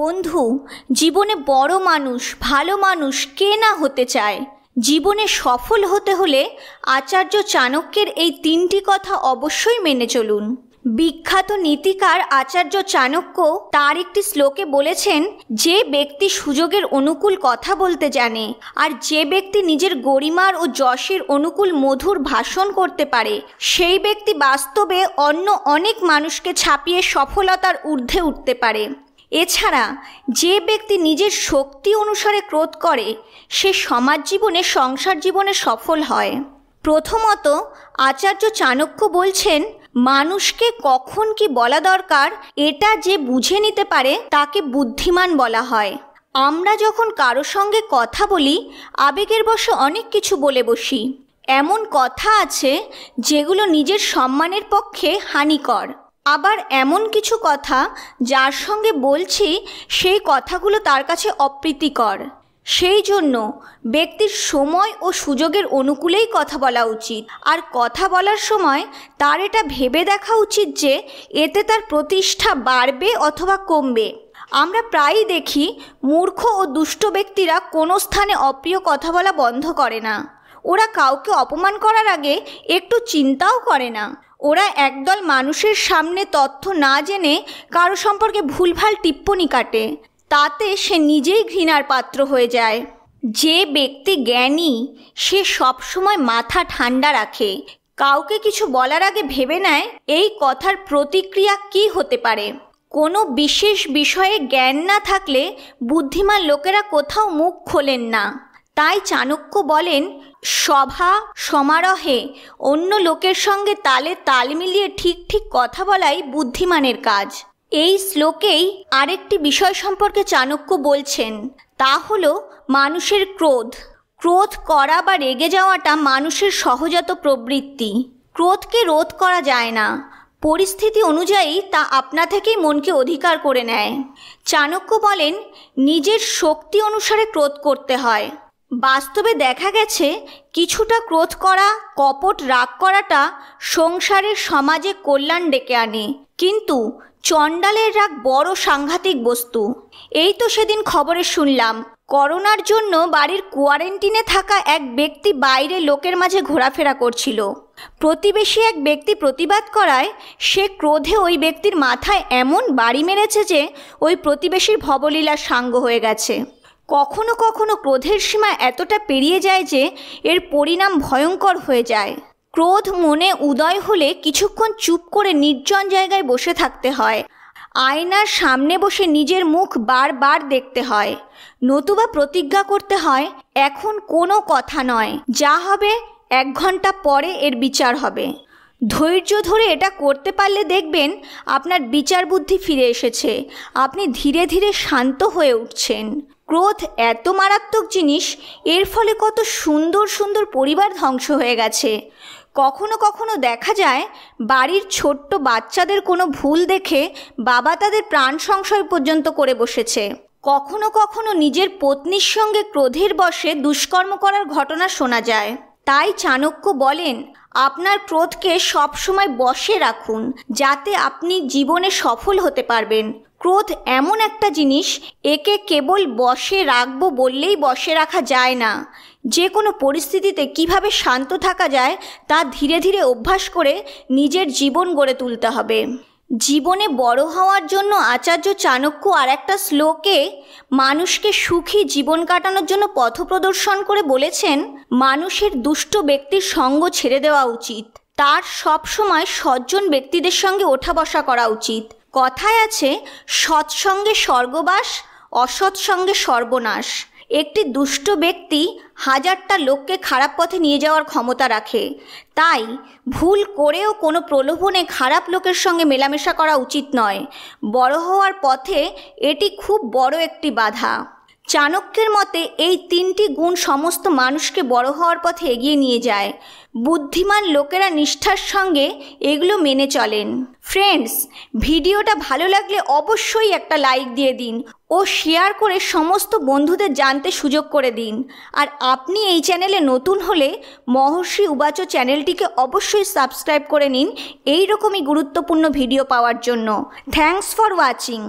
বন্ধু জীবনে বড় মানুষ ভালো মানুষ কে না হতে চায় জীবনে সফল হতে হলে আচার্য চাণক্যের এই তিনটি কথা অবশ্যই মেনে চলুন বিখ্যাত নীতিকার আচার্য চাণক্য তার একটি শ্লোকে বলেছেন যে ব্যক্তি সুযোগের অনুকূল কথা বলতে জানে আর যে ব্যক্তি নিজের গরিমার ও যশের অনুকূল মধুর ভাষণ করতে পারে সেই ব্যক্তি বাস্তবে অন্য অনেক মানুষকে ছাপিয়ে সফলতার ঊর্ধ্বে উঠতে পারে এছাড়া যে ব্যক্তি নিজের শক্তি অনুসারে ক্রোধ করে সে সমাজ জীবনে সংসার জীবনে সফল হয় প্রথমত আচার্য চাণক্য বলছেন মানুষকে কখন কি বলা দরকার এটা যে বুঝে নিতে পারে তাকে বুদ্ধিমান বলা হয় আমরা যখন কারো সঙ্গে কথা বলি আবেগের বশে অনেক কিছু বলে বসি এমন কথা আছে যেগুলো নিজের সম্মানের পক্ষে হানিকর আবার এমন কিছু কথা যার সঙ্গে বলছি সেই কথাগুলো তার কাছে অপ্রীতিকর সেই জন্য ব্যক্তির সময় ও সুযোগের অনুকূলেই কথা বলা উচিত আর কথা বলার সময় তার এটা ভেবে দেখা উচিত যে এতে তার প্রতিষ্ঠা বাড়বে অথবা কমবে আমরা প্রায়ই দেখি মূর্খ ও দুষ্ট ব্যক্তিরা কোনো স্থানে অপ্রিয় কথা বলা বন্ধ করে না ওরা কাউকে অপমান করার আগে একটু চিন্তাও করে না ওরা একদল মানুষের সামনে তথ্য না জেনে কারো সম্পর্কে ভুলভাল টিপ্পণী কাটে তাতে সে নিজেই ঘৃণার পাত্র হয়ে যায় যে ব্যক্তি জ্ঞানী সে সবসময় মাথা ঠান্ডা রাখে কাউকে কিছু বলার আগে ভেবে নেয় এই কথার প্রতিক্রিয়া কি হতে পারে কোনো বিশেষ বিষয়ে জ্ঞান না থাকলে বুদ্ধিমান লোকেরা কোথাও মুখ খোলেন না তাই চাণক্য বলেন সভা সমারোহে অন্য লোকের সঙ্গে তালে তাল মিলিয়ে ঠিক ঠিক কথা বলাই বুদ্ধিমানের কাজ এই শ্লোকেই আরেকটি বিষয় সম্পর্কে চাণক্য বলছেন তা হল মানুষের ক্রোধ ক্রোধ করা বা রেগে যাওয়াটা মানুষের সহজাত প্রবৃত্তি ক্রোধকে রোধ করা যায় না পরিস্থিতি অনুযায়ী তা আপনা থেকেই মনকে অধিকার করে নেয় চাণক্য বলেন নিজের শক্তি অনুসারে ক্রোধ করতে হয় বাস্তবে দেখা গেছে কিছুটা ক্রোধ করা কপট রাগ করাটা সংসারের সমাজে কল্যাণ ডেকে আনে কিন্তু চণ্ডালের রাগ বড় সাংঘাতিক বস্তু এই তো সেদিন খবরে শুনলাম করোনার জন্য বাড়ির কোয়ারেন্টিনে থাকা এক ব্যক্তি বাইরে লোকের মাঝে ঘোরাফেরা করছিল প্রতিবেশী এক ব্যক্তি প্রতিবাদ করায় সে ক্রোধে ওই ব্যক্তির মাথায় এমন বাড়ি মেরেছে যে ওই প্রতিবেশীর ভবলীলার সাঙ্গ হয়ে গেছে কখনো কখনো ক্রোধের সীমা এতটা পেরিয়ে যায় যে এর পরিণাম ভয়ঙ্কর হয়ে যায় ক্রোধ মনে উদয় হলে কিছুক্ষণ চুপ করে নির্জন জায়গায় বসে থাকতে হয় আয়নার সামনে বসে নিজের মুখ বারবার দেখতে হয় নতুবা প্রতিজ্ঞা করতে হয় এখন কোনো কথা নয় যা হবে এক ঘন্টা পরে এর বিচার হবে ধৈর্য ধরে এটা করতে পারলে দেখবেন আপনার বিচার বুদ্ধি ফিরে এসেছে আপনি ধীরে ধীরে শান্ত হয়ে উঠছেন ক্রোধ এত মারাত্মক জিনিস এর ফলে কত সুন্দর সুন্দর পরিবার ধ্বংস হয়ে গেছে কখনো কখনো দেখা যায় বাড়ির ছোট্ট বাচ্চাদের কোনো ভুল দেখে বাবা তাদের প্রাণ সংশয় পর্যন্ত করে বসেছে কখনো কখনো নিজের পত্নীর সঙ্গে ক্রোধের বসে দুষ্কর্ম করার ঘটনা শোনা যায় তাই চাণক্য বলেন আপনার ক্রোধকে সবসময় বসে রাখুন যাতে আপনি জীবনে সফল হতে পারবেন ক্রোধ এমন একটা জিনিস একে কেবল বসে রাখবো বললেই বসে রাখা যায় না যে কোনো পরিস্থিতিতে কিভাবে শান্ত থাকা যায় তা ধীরে ধীরে অভ্যাস করে নিজের জীবন গড়ে তুলতে হবে জীবনে বড় হওয়ার জন্য আচার্য চাণক্য আর একটা শ্লোকে মানুষকে সুখী জীবন কাটানোর জন্য পথ প্রদর্শন করে বলেছেন মানুষের দুষ্ট ব্যক্তির সঙ্গ ছেড়ে দেওয়া উচিত তার সবসময় সজ্জন ব্যক্তিদের সঙ্গে ওঠা বসা করা উচিত কথায় আছে সৎসঙ্গে স্বর্গবাস অসৎসঙ্গে সর্বনাশ একটি দুষ্ট ব্যক্তি হাজারটা লোককে খারাপ পথে নিয়ে যাওয়ার ক্ষমতা রাখে তাই ভুল করেও কোনো প্রলোভনে খারাপ লোকের সঙ্গে মেলামেশা করা উচিত নয় বড় হওয়ার পথে এটি খুব বড় একটি বাধা চাণক্যের মতে এই তিনটি গুণ সমস্ত মানুষকে বড় হওয়ার পথে এগিয়ে নিয়ে যায় বুদ্ধিমান লোকেরা নিষ্ঠার সঙ্গে এগুলো মেনে চলেন ফ্রেন্ডস ভিডিওটা ভালো লাগলে অবশ্যই একটা লাইক দিয়ে দিন ও শেয়ার করে সমস্ত বন্ধুদের জানতে সুযোগ করে দিন আর আপনি এই চ্যানেলে নতুন হলে মহর্ষি উবাচ চ্যানেলটিকে অবশ্যই সাবস্ক্রাইব করে নিন এই রকমই গুরুত্বপূর্ণ ভিডিও পাওয়ার জন্য থ্যাংকস ফর ওয়াচিং